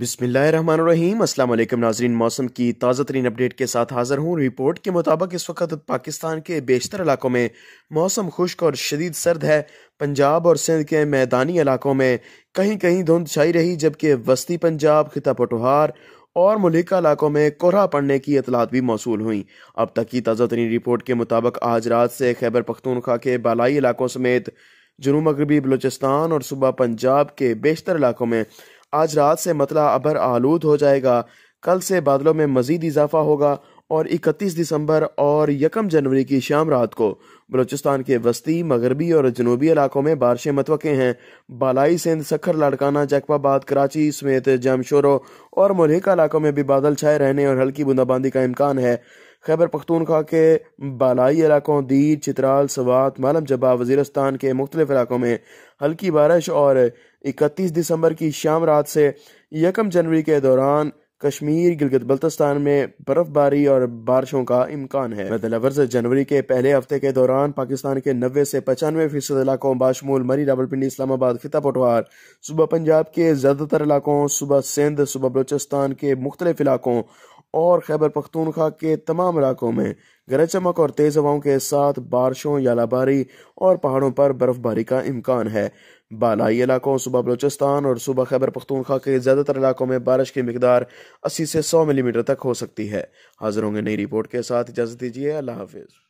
बिसमीम अल्लाम नाजरीन मौसम की ताज़ा तरीन अपडेट के साथ हाज़िर हूँ रिपोर्ट के मुताबिक इस वक्त पाकिस्तान के बेशतर इलाकों में मौसम खुश्क और शदीद सर्द है पंजाब और सिंध के मैदानी इलाकों में कहीं कहीं धुंध छाई रही जबकि वस्ती पंजाब खिता पटोहार और मलिका इलाकों में कोहरा पड़ने की अतलात भी मौसू हुई अब तक की ताज़ा तरीन रिपोर्ट के मुताबिक आज रात से खैबर पख्तूनखा के बालाई इलाकों समेत जुनूब मगरबी बलोचिस्तान और सूबा पंजाब के बेशतर इलाकों में आज रात से मतला अबर आलूद हो जाएगा कल से बादलों में मजीद इजाफा होगा और 31 दिसंबर और यकम जनवरी की शाम रात को बलोचिस्तान के वस्ती मगरबी और जनूबी इलाकों में बारिशें मतवक़े हैं बालाई सिंध सखर लाड़काना जैकबाबाद कराची समेत जमशोरों और मुलहिका इलाकों में भी बादल छाए रहने और हल्की बूंदाबांदी का इम्कान है खैबर पख्तूनख्वा के बालाई इलाकों दीज चित्राल सवात मालम जबा वजीरस्तान के मुख्तलिफ इलाकों में हल्की बारिश और इकतीस दिसंबर की शाम रात से यकम जनवरी के दौरान कश्मीर गिलगित बल्तिस्तान में बर्फबारी और बारिशों का इम्कान है बदलवर्ज जनवरी के पहले हफ्ते के दौरान पाकिस्तान के नब्बे से पचानवे फीसद इलाकों बाशमूल मरी रावलपिंडी इस्लामाबाद खिता पटवार सुबह पंजाब के ज्यादातर इलाकों सुबह सिंध सुबह बलोचिस्तान के मुख्तलिफ इलाकों और खैबर पख्तूनख्वा के तमाम इलाकों में गरज चमक और तेज़ हवाओं के साथ बारिशों यालाबारी और पहाड़ों पर बर्फबारी का इम्कान है बालाई इलाकों सुबह बलोचिस्तान और सुबह खैबर पख्तूनख्वा के ज़्यादातर इलाकों में बारिश की मकदार अस्सी से सौ मिलीमीटर तक हो सकती है हाजिर होंगे नई रिपोर्ट के साथ इजाज़त दीजिए अल्लाह हाफिज़